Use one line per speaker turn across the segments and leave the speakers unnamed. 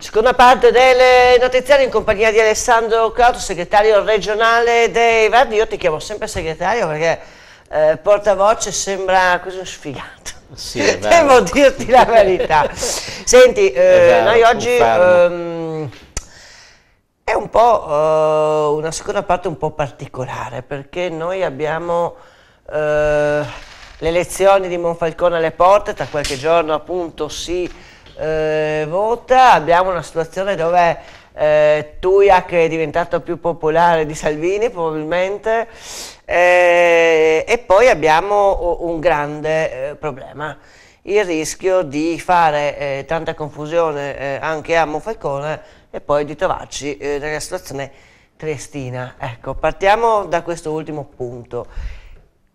Seconda parte delle notiziarie in compagnia di Alessandro Crauto, segretario regionale dei Verdi. Io ti chiamo sempre segretario perché eh, portavoce sembra così sfigato. Sì, Devo dirti la verità. Senti, eh, vero, noi oggi ehm, è un po' eh, una seconda parte un po' particolare perché noi abbiamo eh, le elezioni di Monfalcone alle porte, tra qualche giorno appunto si eh, vota, abbiamo una situazione dove eh, Tuiac è diventato più popolare di Salvini probabilmente eh, e poi abbiamo un grande eh, problema il rischio di fare eh, tanta confusione eh, anche a Monfalcone e poi di trovarci eh, nella situazione triestina. Ecco, partiamo da questo ultimo punto.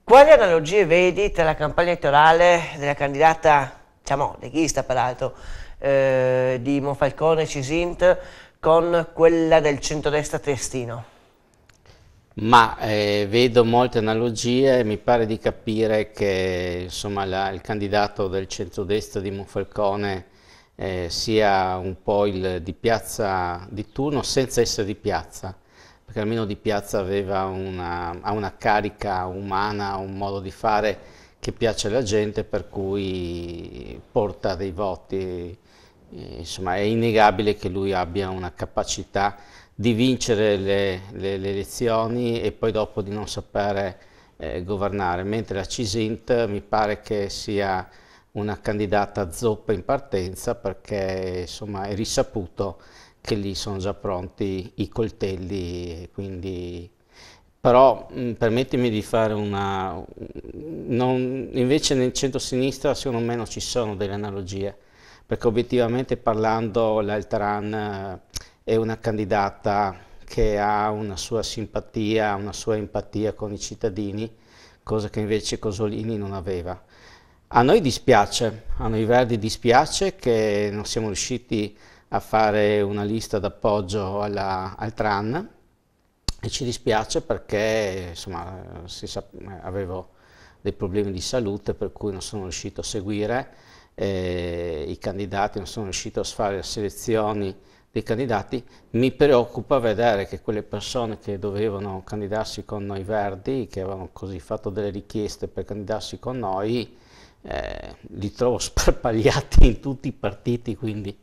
Quali analogie vedi tra la campagna elettorale della candidata diciamo, leghista peraltro, eh, di Monfalcone Cisint con quella del centrodestra Triestino.
Ma eh, vedo molte analogie e mi pare di capire che insomma, la, il candidato del centrodestra di Monfalcone eh, sia un po' il di piazza di turno senza essere di piazza, perché almeno di piazza aveva una, una carica umana, un modo di fare che piace alla gente per cui porta dei voti, insomma è innegabile che lui abbia una capacità di vincere le, le, le elezioni e poi dopo di non sapere eh, governare, mentre la Cisint mi pare che sia una candidata zoppa in partenza perché insomma è risaputo che lì sono già pronti i coltelli e quindi però mh, mm, permettimi di fare una... Non, invece nel centro-sinistra secondo me non ci sono delle analogie, perché obiettivamente parlando l'Altran eh, è una candidata che ha una sua simpatia, una sua empatia con i cittadini, cosa che invece Cosolini non aveva. A noi dispiace, a noi Verdi dispiace che non siamo riusciti a fare una lista d'appoggio al TRAN, e ci dispiace perché insomma, avevo dei problemi di salute per cui non sono riuscito a seguire eh, i candidati, non sono riuscito a fare le selezioni dei candidati, mi preoccupa vedere che quelle persone che dovevano candidarsi con noi Verdi, che avevano così fatto delle richieste per candidarsi con noi, eh, li trovo sparpagliati in tutti i partiti. Quindi.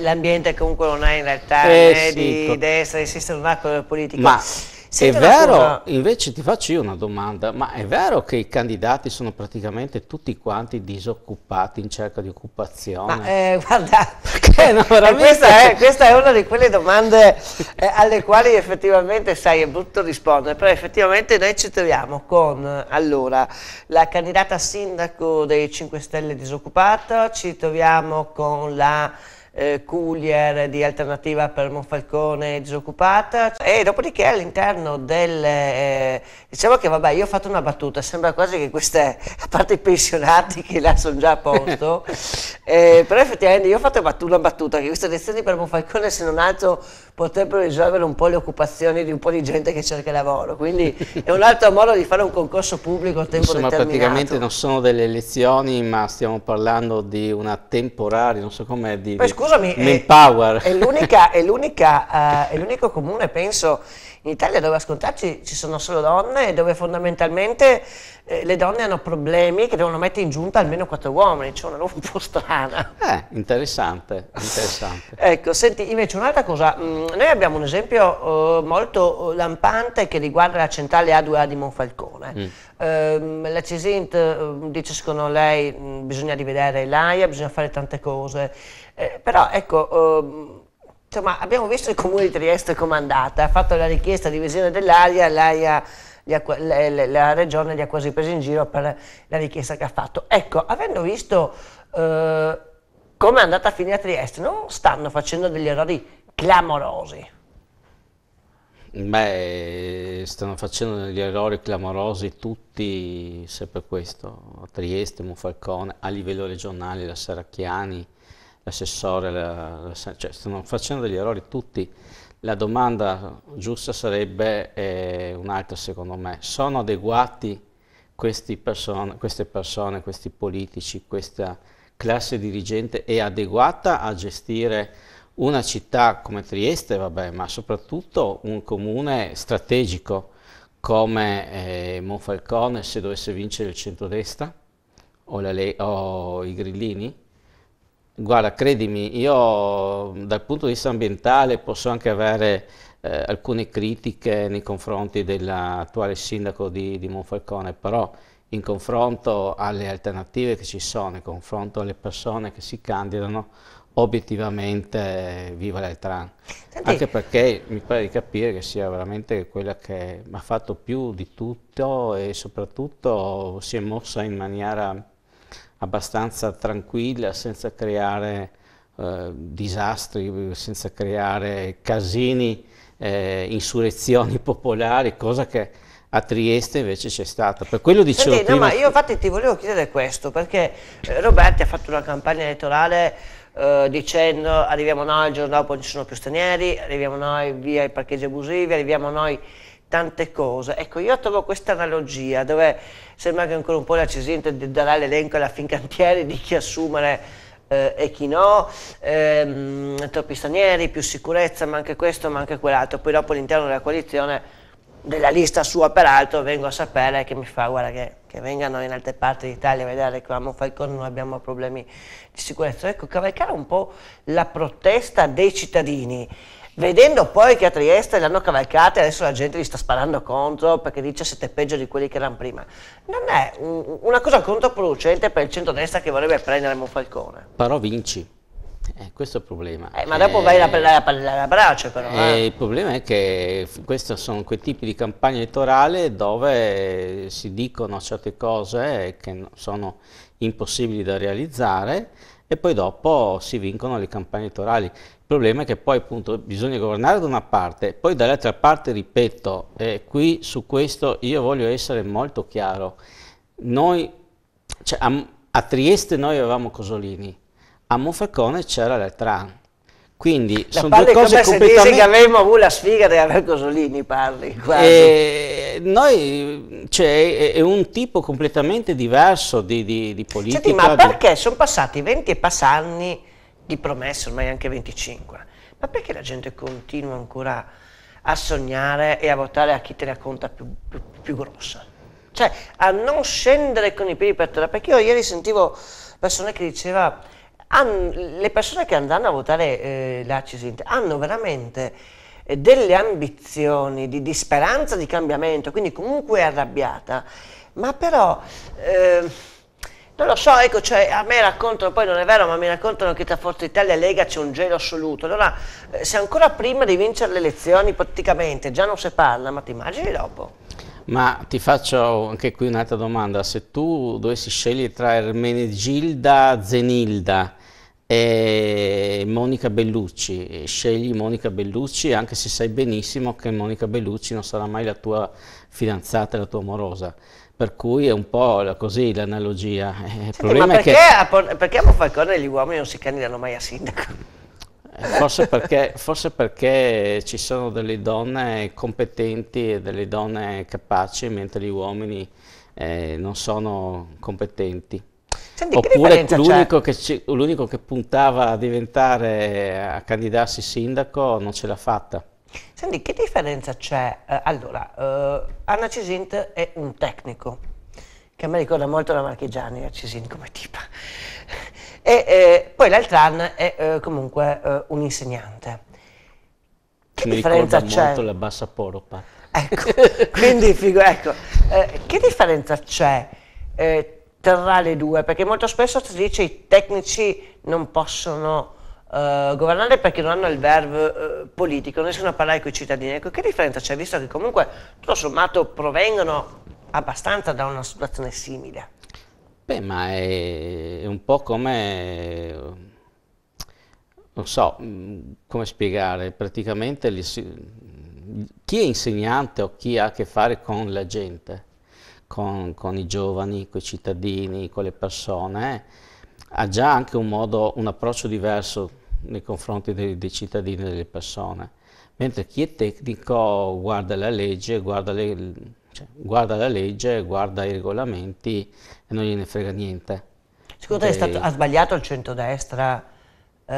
l'ambiente comunque non è in realtà eh, né sì, di destra e di sinistra, non ha colore politico. Ma è vero, tua...
invece ti faccio io una domanda, ma è vero che i candidati sono praticamente tutti quanti disoccupati in cerca di occupazione? Ma,
eh, guarda,
Perché, no, eh, questa,
è, questa, è, una di quelle domande eh, alle quali effettivamente, sai, è brutto rispondere, però effettivamente noi ci troviamo con, allora, la candidata sindaco dei 5 Stelle disoccupata, ci troviamo con la eh, Coolier di Alternativa per Monfalcone disoccupata e dopodiché all'interno del... Eh, diciamo che vabbè io ho fatto una battuta, sembra quasi che queste, a parte i pensionati che la sono già a posto, eh, però effettivamente io ho fatto una battuta che queste elezioni per Monfalcone se non altro potrebbero risolvere un po' le occupazioni di un po' di gente che cerca lavoro. Quindi è un altro modo di fare un concorso pubblico a tempo Insomma, determinato. praticamente
non sono delle elezioni, ma stiamo parlando di una temporaria, non so come di, Poi, scusami, di eh, manpower. È, eh,
è l'unico comune, penso, in Italia dove a scontarci ci sono solo donne, e dove fondamentalmente eh, le donne hanno problemi che devono mettere in giunta almeno quattro uomini, c'è cioè una roba un po' strana.
Eh, interessante, interessante.
ecco, senti, invece un'altra cosa, mh, mm, noi abbiamo un esempio eh, molto lampante che riguarda la centrale A2A di Monfalcone. Mm. Ehm, eh, la Cesint dice secondo lei mh, mm, bisogna rivedere l'AIA, bisogna fare tante cose, eh, però ecco ehm, cioè, ma abbiamo visto il comune di Trieste comandata, ha fatto la richiesta di visione dell'aria, la regione li ha quasi presi in giro per la richiesta che ha fatto. Ecco, avendo visto eh, come è andata a finire a Trieste, non stanno facendo degli errori clamorosi.
Beh, stanno facendo degli errori clamorosi tutti, sempre questo, a Trieste, Monfalcone, a livello regionale, la Serracchiani, l'assessore, la, cioè stanno facendo degli errori tutti. La domanda giusta sarebbe eh, un'altra secondo me, sono adeguati person queste persone, questi politici, questa classe dirigente è adeguata a gestire una città come Trieste, vabbè, ma soprattutto un comune strategico come eh, Monfalcone se dovesse vincere il centrodestra o, o i Grillini? Guarda, credimi, io dal punto di vista ambientale posso anche avere eh, alcune critiche nei confronti dell'attuale sindaco di, di Monfalcone, però in confronto alle alternative che ci sono, in confronto alle persone che si candidano, obiettivamente eh, viva l'Eltran. Anche perché mi pare di capire che sia veramente quella che ha fatto più di tutto e soprattutto si è mossa in maniera abbastanza tranquilla, senza creare eh, disastri, senza creare casini, eh, insurrezioni popolari, cosa che a Trieste invece c'è stata. Per quello dicevo Senti, prima... no, ma io
infatti ti volevo chiedere questo, perché eh, Roberti ha fatto una campagna elettorale eh, dicendo arriviamo noi il giorno dopo non ci sono più stranieri, arriviamo noi via i parcheggi abusivi, arriviamo noi tante cose. Ecco, io trovo questa analogia dove sembra che ancora un po' la Cesinto darà l'elenco alla Fincantieri di chi assumere eh, e chi no, ehm, troppi stranieri, più sicurezza, ma anche questo, ma anche quell'altro. Poi dopo all'interno della coalizione, della lista sua peraltro, vengo a sapere che mi fa, guarda che, che vengano in altre parti d'Italia a vedere che a Falcone non abbiamo problemi di sicurezza. Ecco, cavalcare un po' la protesta dei cittadini Vedendo poi che a Trieste l'hanno cavalcata e adesso la gente gli sta sparando contro perché dice siete peggio di quelli che erano prima, non è un, una cosa controproducente per il centrodestra che vorrebbe prendere Monfalcone.
Però vinci. Eh, questo è il problema. Eh, ma dopo eh, vai a
braccio però. Eh,
eh. Il problema è che questi sono quei tipi di campagna elettorale dove si dicono certe cose che sono impossibili da realizzare e poi dopo si vincono le campagne elettorali. Il problema è che poi appunto bisogna governare da una parte, poi dall'altra parte, ripeto, eh, qui su questo io voglio essere molto chiaro, noi, cioè, a, a, Trieste noi avevamo Cosolini, a Monfalcone c'era Letran, quindi la sono due cose completamente... Dice che avremmo
avuto la sfiga di avere Cosolini, parli quasi. E
eh, noi, cioè, è un tipo completamente diverso di, di, di politica. Senti, ma perché
di... sono passati 20 e passanni di promesse, ormai anche 25, ma perché la gente continua ancora a sognare e a votare a chi te la conta più, più, più grossa? Cioè, a non scendere con i piedi per terra, perché io ieri sentivo persone che dicevano hanno, le persone che andranno a votare eh, la Cisint hanno veramente eh, delle ambizioni di, di, speranza di cambiamento, quindi comunque arrabbiata, ma però eh, non lo so, ecco, cioè, a me raccontano, poi non è vero, ma mi raccontano che tra Forza Italia e Lega c'è un gelo assoluto, allora eh, se ancora prima di vincere le elezioni praticamente già non si parla, ma ti immagini dopo?
Ma ti faccio anche qui un'altra domanda. Se tu dovessi scegliere tra Ermenegilda Zenilda e Monica Bellucci, scegli Monica Bellucci anche se sai benissimo che Monica Bellucci non sarà mai la tua fidanzata, la tua amorosa. Per cui è un po' così l'analogia. Eh, ma perché, che...
a, perché a Falcone gli uomini non si candidano mai a sindaco? Forse perché,
forse perché, ci sono delle donne competenti e delle donne capaci, mentre gli uomini eh, non sono competenti.
Senti, Oppure l'unico
che, l'unico che puntava a diventare, a candidarsi sindaco, non ce l'ha fatta.
Senti, che differenza c'è? Eh, allora, eh, Anna Cisint è un tecnico, che a me ricorda molto la Marchigiani, la Cisint come tipo e eh, poi l'Altran è eh, comunque eh, un insegnante.
Che Mi differenza c'è? molto la bassa poropa. Ecco,
quindi figo, ecco, eh, che differenza c'è eh, tra le due? Perché molto spesso si dice che i tecnici non possono eh, governare perché non hanno il verve politico, non riescono a parlare con i cittadini. Ecco, che differenza c'è, visto che comunque tutto sommato provengono abbastanza da una situazione simile? Beh, ma
è un po' come, non so mm, come spiegare, praticamente chi è insegnante o chi ha a che fare con la gente, con, con i giovani, con i cittadini, con le persone, ha già anche un modo, un approccio diverso nei confronti dei, dei cittadini e delle persone, mentre chi è tecnico guarda la legge, guarda le cioè, guarda la legge, guarda i regolamenti e non gliene frega niente.
Secondo te De... Cioè, ha sbagliato il centrodestra eh,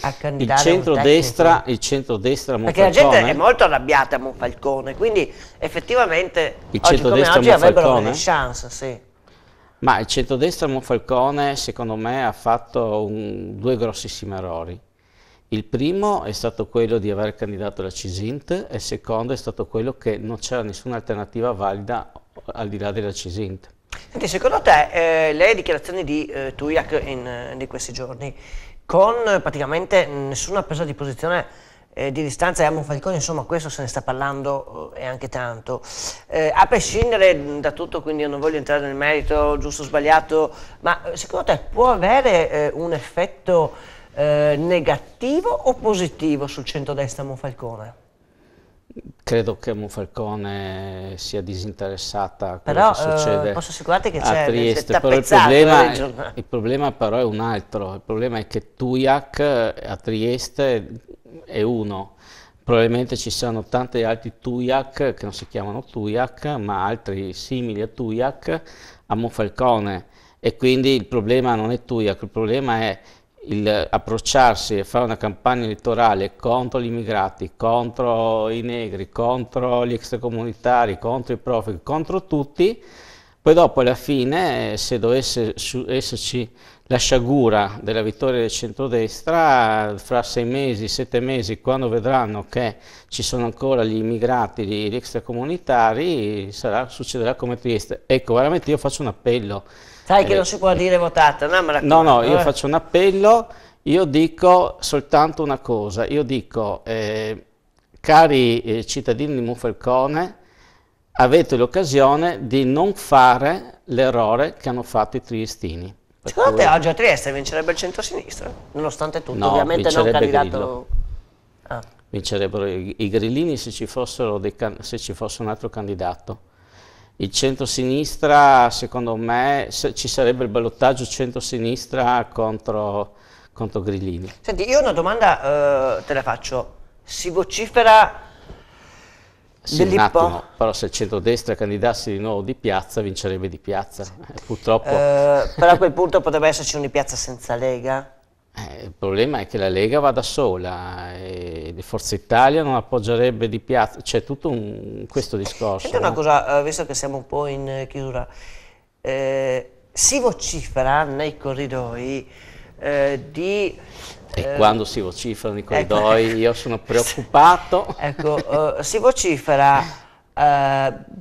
a candidare il centrodestra,
il centrodestra Perché la gente è molto
arrabbiata a Monfalcone, quindi effettivamente il oggi come oggi avrebbero delle chance, sì.
Ma il centrodestra Monfalcone secondo me ha fatto un, due grossissimi errori. Il primo è stato quello di aver candidato la CISINT e il secondo è stato quello che non c'era nessuna alternativa valida al di là della CISINT.
Senti, secondo te eh, le dichiarazioni di eh, Tuiac in, eh, di questi giorni, con eh, praticamente nessuna presa di posizione eh, di distanza e Amon Falcone, insomma questo se ne sta parlando eh, e anche tanto. Eh, a prescindere da tutto, quindi non voglio entrare nel merito giusto o sbagliato, ma eh, secondo te può avere un effetto eh, negativo o positivo sul centrodestra Monfalcone?
Credo che Monfalcone sia disinteressata a però, cosa succede eh, posso assicurarti che a Trieste, però il problema, il problema però è un altro, il problema è che Tuiac eh, a Trieste è uno, probabilmente ci saranno tanti altri Tuiac che non si chiamano Tuiac ma altri simili a Tuiac a Monfalcone e quindi il problema non è Tuiac, il problema è il approcciarsi e fare una campagna elettorale contro gli immigrati, contro i negri, contro gli extracomunitari, contro i profughi, contro tutti, poi dopo alla fine eh, se dovesse esserci la sciagura della vittoria del centrodestra, fra sei mesi, sette mesi, quando vedranno che ci sono ancora gli immigrati, gli extracomunitari, sarà, succederà come Trieste. Ecco, veramente io faccio un appello. Sai che eh, non si
può dire votata, no? Ma no, no, io eh. faccio
un appello, io dico soltanto una cosa, io dico, eh, cari eh, cittadini di Monfalcone, avete l'occasione di non fare l'errore che hanno fatto i triestini Secondo te oggi a
Trieste vincerebbe il centro-sinistra? Nonostante tutto, no, ovviamente non candidato... Ah.
Vincerebbero i, i grillini se ci, se ci, fosse un altro candidato. Il centro-sinistra, secondo me, se ci sarebbe il ballottaggio centro-sinistra contro, contro Grillini.
Senti, io una domanda eh, te la faccio. Si vocifera sì, un attimo,
però se il centrodestra candidasse di nuovo di piazza, vincerebbe di piazza, sì. eh, purtroppo. Eh,
però a quel punto potrebbe esserci una piazza senza Lega?
Eh, il problema è che la Lega va da sola e Forza Italia non appoggerebbe di piazza, c'è tutto un, questo discorso. Senti una
cosa, eh, visto che siamo un po' in eh, chiusura, eh, si vocifera nei corridoi di e eh, quando
si vociferano i ecco. corridoi ecco, io sono preoccupato.
Ecco, uh, si vocifera uh,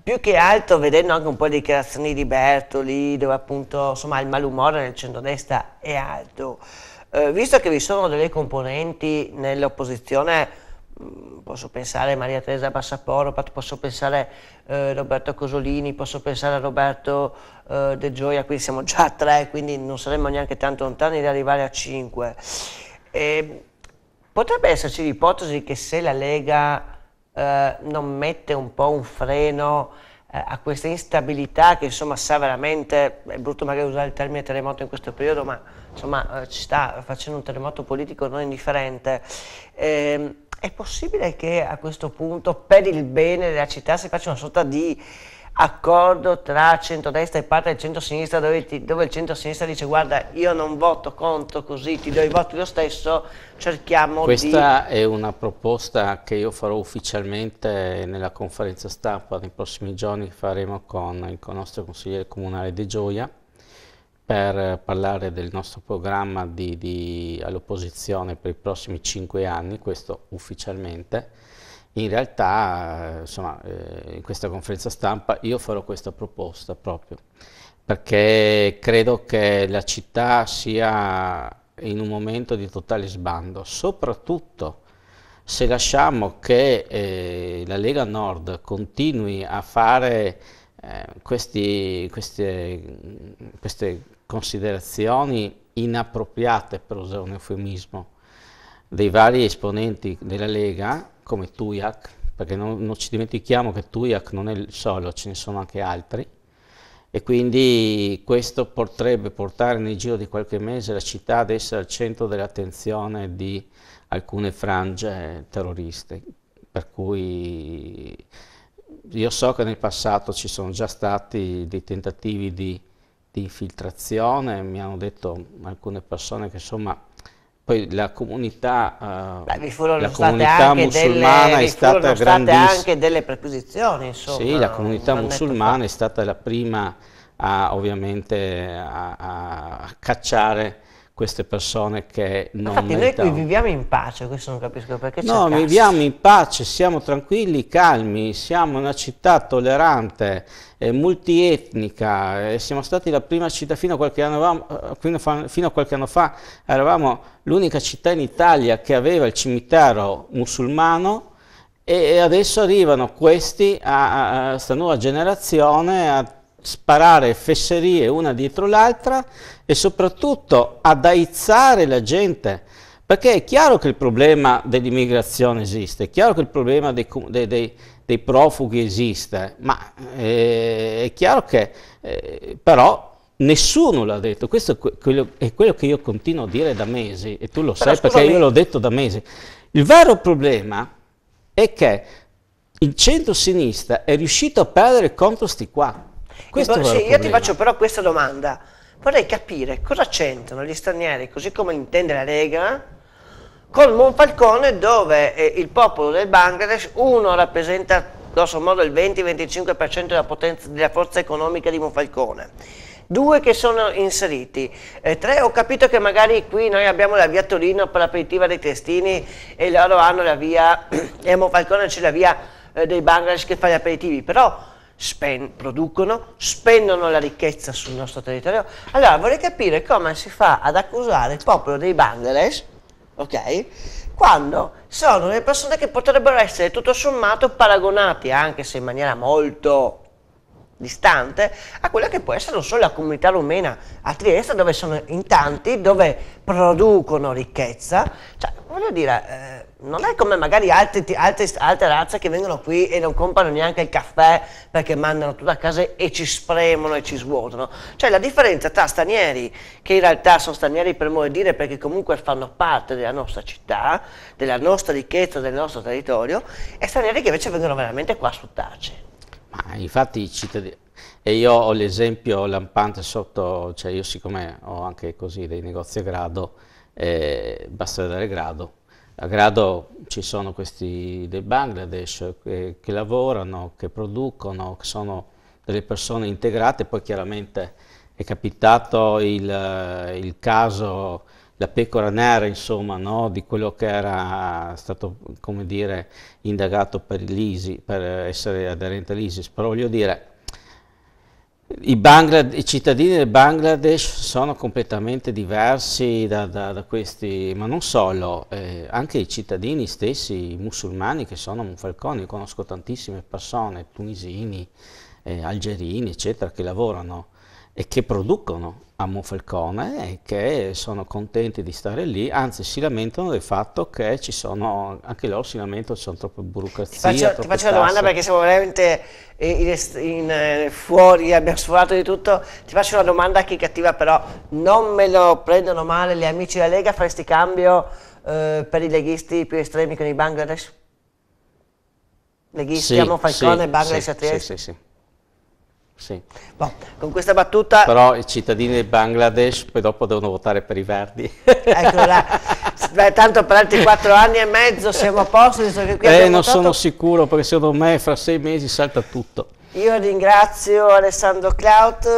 più che altro vedendo anche un po' le dichiarazioni di Bertoli dove appunto insomma il malumore nel centrodestra è alto. Uh, visto che vi sono delle componenti nell'opposizione mm, posso pensare a Maria Teresa Bassaporo, posso pensare a eh, Roberto Cosolini, posso pensare a Roberto eh, De Gioia, qui siamo già a tre, quindi non saremmo neanche tanto lontani di arrivare a cinque. Eh, potrebbe esserci l'ipotesi che se la Lega eh, non mette un po' un freno eh, a questa instabilità che insomma sa veramente, è brutto magari usare il termine terremoto in questo periodo, ma insomma eh, ci sta facendo un terremoto politico non indifferente, ehm, è possibile che a questo punto per il bene della città si faccia una sorta di accordo tra centrodestra e parte del centrosinistra dove, ti, dove il centrosinistra dice guarda io non voto contro così ti do i voti lo stesso cerchiamo questa
di... è una proposta che io farò ufficialmente nella conferenza stampa nei prossimi giorni faremo con il nostro consigliere comunale De Gioia per parlare del nostro programma all'opposizione per i prossimi cinque anni questo ufficialmente in realtà insomma, eh, in questa conferenza stampa io farò questa proposta proprio perché credo che la città sia in un momento di totale sbando, soprattutto se lasciamo che eh, la Lega Nord continui a fare eh, questi, queste, queste, considerazioni inappropriate, per usare un eufemismo, dei vari esponenti della Lega, come Tuyak, perché non, non, ci dimentichiamo che Tuyak non è il solo, ce ne sono anche altri, e quindi questo potrebbe portare nel giro di qualche mese la città ad essere al centro dell'attenzione di alcune frange terroriste, per cui io so che nel passato ci sono già stati dei tentativi di, di infiltrazione, mi hanno detto alcune persone che insomma poi la comunità, eh, Beh, vi la comunità musulmana delle, è stata grandissima. anche
delle preposizioni, insomma. Sì, la comunità musulmana è
stata la prima a, ovviamente a,
a
cacciare queste persone che non Infatti meritano. noi qui
viviamo in pace, questo non capisco perché No, viviamo
in pace, siamo tranquilli, calmi, siamo una città tollerante, eh, multietnica, eh, siamo stati la prima città, fino a qualche anno, eh, fa, fino a qualche anno fa eravamo l'unica città in Italia che aveva il cimitero musulmano, e adesso arrivano questi questa nuova generazione a sparare fesserie una dietro l'altra e soprattutto ad aizzare la gente. Perché è chiaro che il problema dell'immigrazione esiste, è chiaro che il problema dei, dei, dei profughi esiste, ma eh, è chiaro che eh, però nessuno l'ha detto, questo è quello, è quello, che io continuo a dire da mesi e tu lo però sai scusami. perché io l'ho detto da mesi. Il vero problema è che il centro-sinistra è riuscito a perdere contro sti quattro.
Questo sì, io ti faccio però questa domanda. Vorrei capire cosa c'entrano gli stranieri, così come intende la Lega, col Monfalcone dove eh, il popolo del Bangladesh, uno rappresenta grosso modo il 20-25% della, della forza economica di Monfalcone, due che sono inseriti. Eh, tre, ho capito che magari qui noi abbiamo la via Torino per l'aperitiva dei testini e loro hanno la via, e a Monfalcone c'è la via eh, dei Bangladesh che fa gli aperitivi, però spen producono, spendono la ricchezza sul nostro territorio. Allora vorrei capire come si fa ad accusare il popolo dei Bangladesh, ok? Quando sono le persone che potrebbero essere tutto sommato paragonati, anche se in maniera molto distante a quella che può essere non solo la comunità rumena a Trieste dove sono in tanti, dove producono ricchezza, cioè voglio dire, eh, non è come magari altri, altri, altre razze che vengono qui e non comprano neanche il caffè perché mandano tutto a casa e ci spremono e ci svuotano. Cioè la differenza tra stranieri, che in realtà sono stranieri per modo di dire perché comunque fanno parte della nostra città, della nostra ricchezza, del nostro territorio, e stranieri che invece vengono veramente qua a sfruttarci.
Ma infatti i cittadini... E io ho l'esempio lampante sotto, cioè io siccome ho anche così dei negozi a grado, eh, basta vedere grado, a Grado ci sono questi dei Bangladesh eh, che, che lavorano, che producono, che sono delle persone integrate, poi chiaramente è capitato il, eh, il caso, la pecora nera insomma, no? di quello che era stato come dire, indagato per, per essere aderente all'ISIS, però voglio dire i, Bangla- I, cittadini del Bangladesh sono completamente diversi da, da, da questi, ma non solo, eh, anche i cittadini stessi i musulmani che sono Monfalcone, conosco tantissime persone, tunisini, eh, algerini, eccetera, che lavorano e che producono a Monfalcone e che sono contenti di stare lì, anzi si lamentano del fatto che ci sono, anche loro si lamentano, ci sono troppe burocrazie. Ti faccio, ti faccio una domanda perché
siamo veramente in, in, eh, fuori, abbiamo sforato di tutto. Ti faccio una domanda che è cattiva, però non me lo prendono male gli amici della Lega, faresti cambio eh, per i leghisti più estremi con i Bangladesh? Leghisti, sì, Falcone, sì, Bangladesh sì, a Trieste?
Sì, sì, sì. Sì. Bon,
con questa battuta... Però
i cittadini del Bangladesh poi dopo devono votare per i Verdi. Eccola
là. Tanto per altri quattro anni e mezzo siamo a posto. eh, non votato. sono
sicuro perché secondo me fra sei mesi salta tutto.
Io ringrazio Alessandro Claut,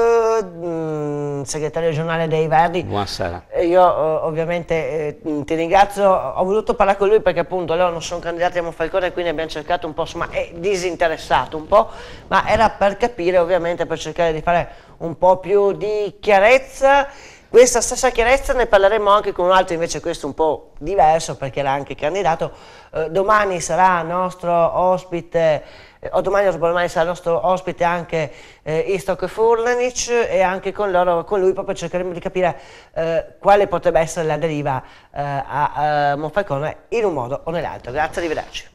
mm, segretario regionale dei Verdi. Buonasera. Io eh, ovviamente eh, ti ringrazio, ho voluto parlare con lui perché appunto loro non sono candidati a Monfalcone quindi abbiamo cercato un po', insomma, è disinteressato un po', ma era per capire ovviamente, per cercare di fare un po' più di chiarezza. Questa stessa chiarezza ne parleremo anche con un altro, invece questo un po' diverso perché era anche candidato. Eh, domani sarà nostro ospite eh, Odomanios ormai sarà il nostro ospite anche eh, Istok Furlanic e anche con, loro, con lui proprio cercheremo di capire eh, quale potrebbe essere la deriva eh, a, a Monfalcone in un modo o nell'altro. Grazie, arrivederci.